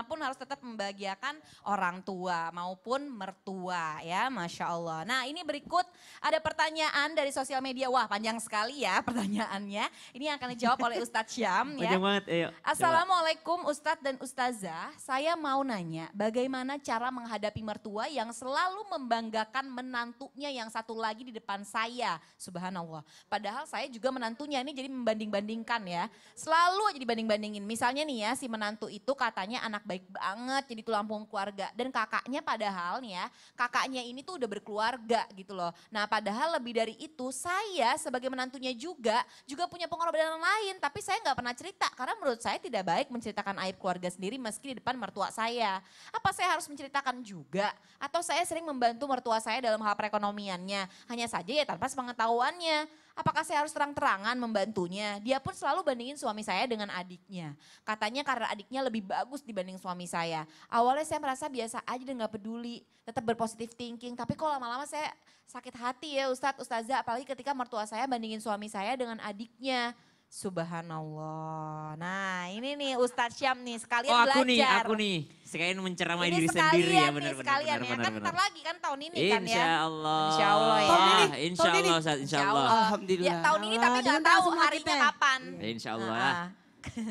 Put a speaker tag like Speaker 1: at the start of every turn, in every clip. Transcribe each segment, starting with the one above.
Speaker 1: pun harus tetap membahagiakan orang tua maupun mertua ya Masya Allah. Nah ini berikut ada pertanyaan dari sosial media. Wah panjang sekali ya pertanyaannya. Ini yang akan dijawab oleh Ustadz Syam ya. banget
Speaker 2: ayo. Assalamualaikum
Speaker 1: Ustadz dan Ustazah. Saya mau nanya bagaimana cara menghadapi mertua yang selalu membanggakan menantunya yang satu lagi di depan saya. Subhanallah. Padahal saya juga menantunya ini jadi membanding-bandingkan ya. Selalu aja dibanding-bandingin. Misalnya nih ya si menantu itu katanya anak anak baik banget, jadi tulang punggung keluarga. Dan kakaknya padahal nih ya, kakaknya ini tuh udah berkeluarga gitu loh. Nah padahal lebih dari itu, saya sebagai menantunya juga, juga punya pengorbanan lain. Tapi saya nggak pernah cerita, karena menurut saya tidak baik menceritakan aib keluarga sendiri meski di depan mertua saya. Apa saya harus menceritakan juga? Atau saya sering membantu mertua saya dalam hal perekonomiannya? Hanya saja ya tanpa sepengetahuannya Apakah saya harus terang-terangan membantunya? Dia pun selalu bandingin suami saya dengan adiknya. Katanya karena adiknya lebih bagus dibanding suami saya. Awalnya saya merasa biasa aja dan gak peduli. Tetap berpositif thinking. Tapi kok lama-lama saya sakit hati ya Ustadz, Ustazah. Apalagi ketika mertua saya bandingin suami saya dengan adiknya. Subhanallah. Nah ini nih Ustadz Syam nih sekalian oh, aku belajar. Nih, aku
Speaker 2: nih, sekalian menceramai ini diri sendiri ya benar benar. Sekalian bener, ya, bener, kan ntar lagi
Speaker 1: kan tahun ini insya kan ya. Insya Allah. Insya Allah ya. Ah, Insya Allah Ustadz, insya Allah. Alhamdulillah. Ya, tahun ini tapi nggak tahu harinya kapan.
Speaker 2: Ya, insya Allah. Nah, ah.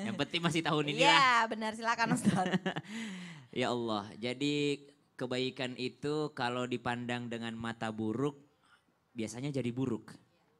Speaker 2: Yang penting masih tahun ini ya, Iya
Speaker 1: benar silakan Ustadz.
Speaker 2: ya Allah, jadi kebaikan itu kalau dipandang dengan mata buruk biasanya jadi buruk.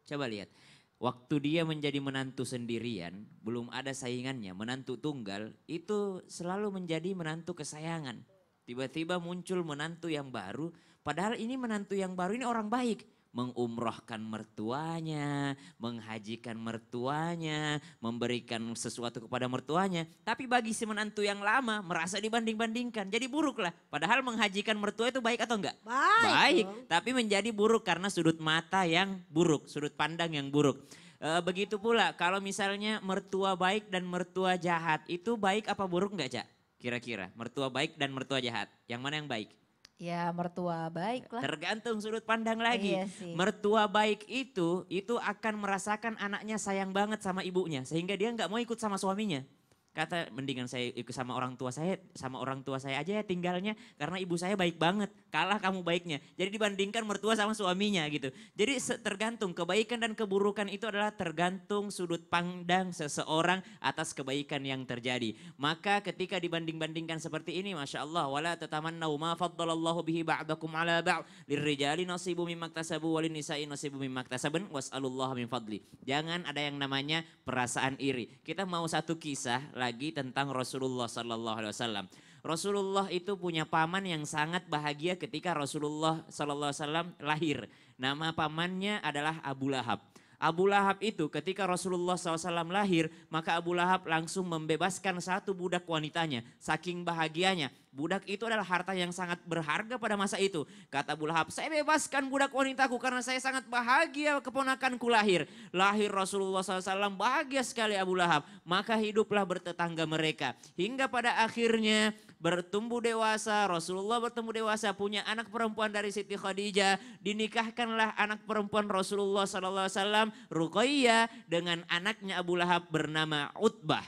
Speaker 2: Coba lihat Waktu dia menjadi menantu sendirian, belum ada saingannya, menantu tunggal, itu selalu menjadi menantu kesayangan. Tiba-tiba muncul menantu yang baru, padahal ini menantu yang baru ini orang baik mengumrohkan mertuanya, menghajikan mertuanya, memberikan sesuatu kepada mertuanya. Tapi bagi si menantu yang lama merasa dibanding-bandingkan, jadi buruklah. Padahal menghajikan mertua itu baik atau enggak?
Speaker 1: Baik. Baik,
Speaker 2: tapi menjadi buruk karena sudut mata yang buruk, sudut pandang yang buruk. E, begitu pula kalau misalnya mertua baik dan mertua jahat, itu baik apa buruk enggak, Cak? Kira-kira mertua baik dan mertua jahat, yang mana yang baik? Ya mertua baik lah. Tergantung sudut pandang lagi. Iya Mertua baik itu, itu akan merasakan anaknya sayang banget sama ibunya. Sehingga dia nggak mau ikut sama suaminya kata mendingan saya ikut sama orang tua saya sama orang tua saya aja ya tinggalnya karena ibu saya baik banget kalah kamu baiknya jadi dibandingkan mertua sama suaminya gitu jadi tergantung kebaikan dan keburukan itu adalah tergantung sudut pandang seseorang atas kebaikan yang terjadi maka ketika dibanding-bandingkan seperti ini masya Allah wala tetaman nauma faddalallahu bihi ba'dakum ala ba'd lirrijali nasibu mimma iktasabu walin nisa'i nasibu mimma iktasabun was'alullah min fadli jangan ada yang namanya perasaan iri kita mau satu kisah lagi tentang Rasulullah Sallallahu Alaihi Wasallam. Rasulullah itu punya paman yang sangat bahagia ketika Rasulullah Sallallahu Alaihi Wasallam lahir. Nama pamannya adalah Abu Lahab. Abu Lahab itu ketika Rasulullah SAW lahir, maka Abu Lahab langsung membebaskan satu budak wanitanya. Saking bahagianya, budak itu adalah harta yang sangat berharga pada masa itu. Kata Abu Lahab, saya bebaskan budak wanitaku karena saya sangat bahagia keponakanku lahir. Lahir Rasulullah SAW bahagia sekali Abu Lahab. Maka hiduplah bertetangga mereka. Hingga pada akhirnya bertumbuh dewasa, Rasulullah bertumbuh dewasa, punya anak perempuan dari Siti Khadijah, dinikahkanlah anak perempuan Rasulullah saw alaihi dengan anaknya Abu Lahab bernama Utbah.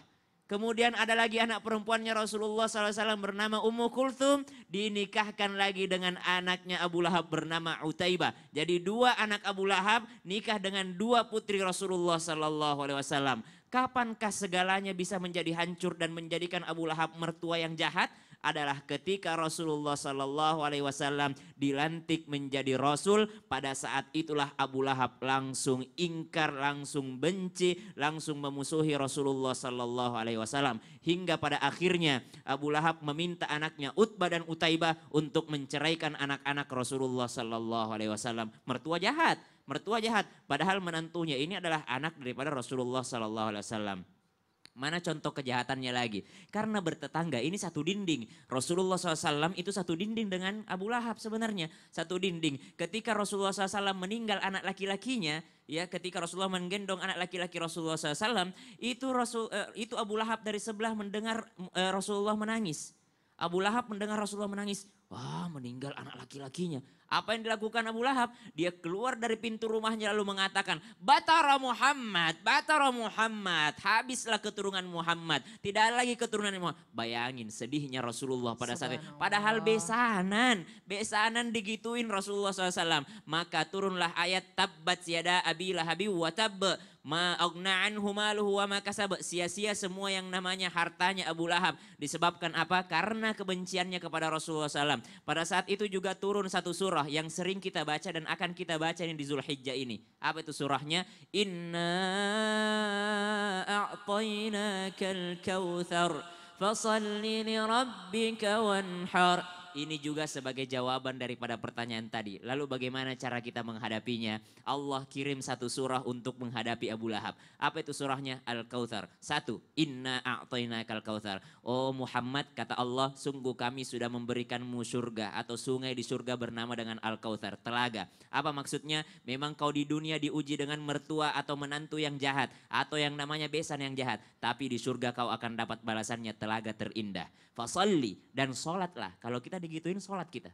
Speaker 2: Kemudian ada lagi anak perempuannya Rasulullah SAW bernama Ummu Kulthum. Dinikahkan lagi dengan anaknya Abu Lahab bernama Utaibah. Jadi dua anak Abu Lahab nikah dengan dua putri Rasulullah SAW. Kapankah segalanya bisa menjadi hancur dan menjadikan Abu Lahab mertua yang jahat? Adalah ketika Rasulullah Shallallahu Alaihi Wasallam dilantik menjadi Rasul, pada saat itulah Abu Lahab langsung ingkar, langsung benci, langsung memusuhi Rasulullah Shallallahu Alaihi Wasallam. Hingga pada akhirnya Abu Lahab meminta anaknya Utbah dan Utaibah untuk menceraikan anak-anak Rasulullah Shallallahu Alaihi Wasallam. Mertua jahat, mertua jahat. Padahal menantunya ini adalah anak daripada Rasulullah Sallallahu Alaihi Wasallam. Mana contoh kejahatannya lagi? Karena bertetangga ini satu dinding. Rasulullah SAW itu satu dinding dengan Abu Lahab sebenarnya. Satu dinding. Ketika Rasulullah SAW meninggal anak laki-lakinya, ya ketika Rasulullah menggendong anak laki-laki Rasulullah SAW, itu Rasul eh, itu Abu Lahab dari sebelah mendengar eh, Rasulullah menangis. Abu Lahab mendengar Rasulullah menangis. Wah meninggal anak laki-lakinya. Apa yang dilakukan Abu Lahab? Dia keluar dari pintu rumahnya lalu mengatakan, Batara Muhammad, Batara Muhammad, habislah keturunan Muhammad. Tidak ada lagi keturunan Muhammad. Bayangin sedihnya Rasulullah pada saat itu. Padahal besanan, besanan digituin Rasulullah SAW. Maka turunlah ayat tabbat siada abi lahabi wa ma anhu wa Sia-sia semua yang namanya hartanya Abu Lahab. Disebabkan apa? Karena kebenciannya kepada Rasulullah SAW. Pada saat itu juga turun satu surah yang sering kita baca dan akan kita baca ini di Zulhijjah ini. Apa itu surahnya? Inna a'tainakal kawthar Fasalli li rabbika wanhar. Ini juga sebagai jawaban daripada pertanyaan tadi. Lalu bagaimana cara kita menghadapinya? Allah kirim satu surah untuk menghadapi Abu Lahab. Apa itu surahnya? al kawthar Satu, inna kal-kawthar. Oh Muhammad, kata Allah, sungguh kami sudah memberikanmu surga atau sungai di surga bernama dengan al kawthar telaga. Apa maksudnya? Memang kau di dunia diuji dengan mertua atau menantu yang jahat atau yang namanya besan yang jahat, tapi di surga kau akan dapat balasannya telaga terindah. Fasalli dan sholatlah. Kalau kita digituin sholat kita.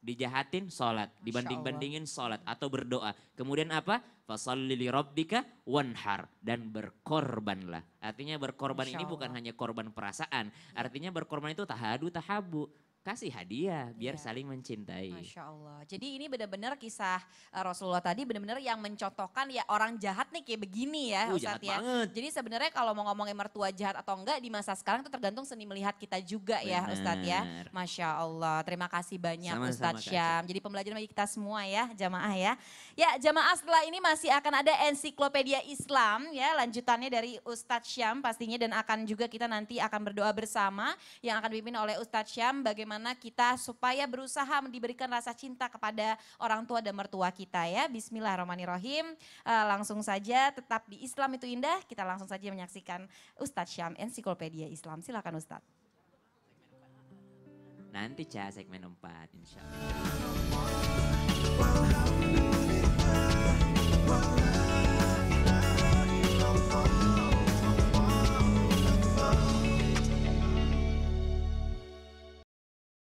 Speaker 2: Dijahatin sholat, dibanding-bandingin sholat atau berdoa. Kemudian apa? Fasallili rabbika wanhar. Dan berkorbanlah. Artinya berkorban ini bukan hanya korban perasaan. Artinya berkorban itu tahadu tahabu kasih hadiah biar yeah. saling mencintai. Masya
Speaker 1: Allah. Jadi ini benar-benar kisah eh, Rasulullah tadi benar-benar yang mencotokkan ya orang jahat nih kayak begini ya uh, Ustaz ya. Banget. Jadi sebenarnya kalau mau ngomongin mertua jahat atau enggak di masa sekarang itu tergantung seni melihat kita juga Bener. ya Ustadz ya. Masya Allah. Terima kasih banyak Sama -sama Ustaz Syam. Jadi pembelajaran bagi kita semua ya jamaah ya. Ya jamaah setelah ini masih akan ada ensiklopedia Islam ya lanjutannya dari Ustadz Syam pastinya dan akan juga kita nanti akan berdoa bersama yang akan dipimpin oleh Ustadz Syam bagaimana bagaimana kita supaya berusaha diberikan rasa cinta kepada orang tua dan mertua kita ya. Bismillahirrahmanirrahim. Uh, langsung saja tetap di Islam itu indah, kita langsung saja menyaksikan Ustadz Syam Ensiklopedia Islam. Silakan Ustadz.
Speaker 2: Nanti cah segmen 4 insya Allah.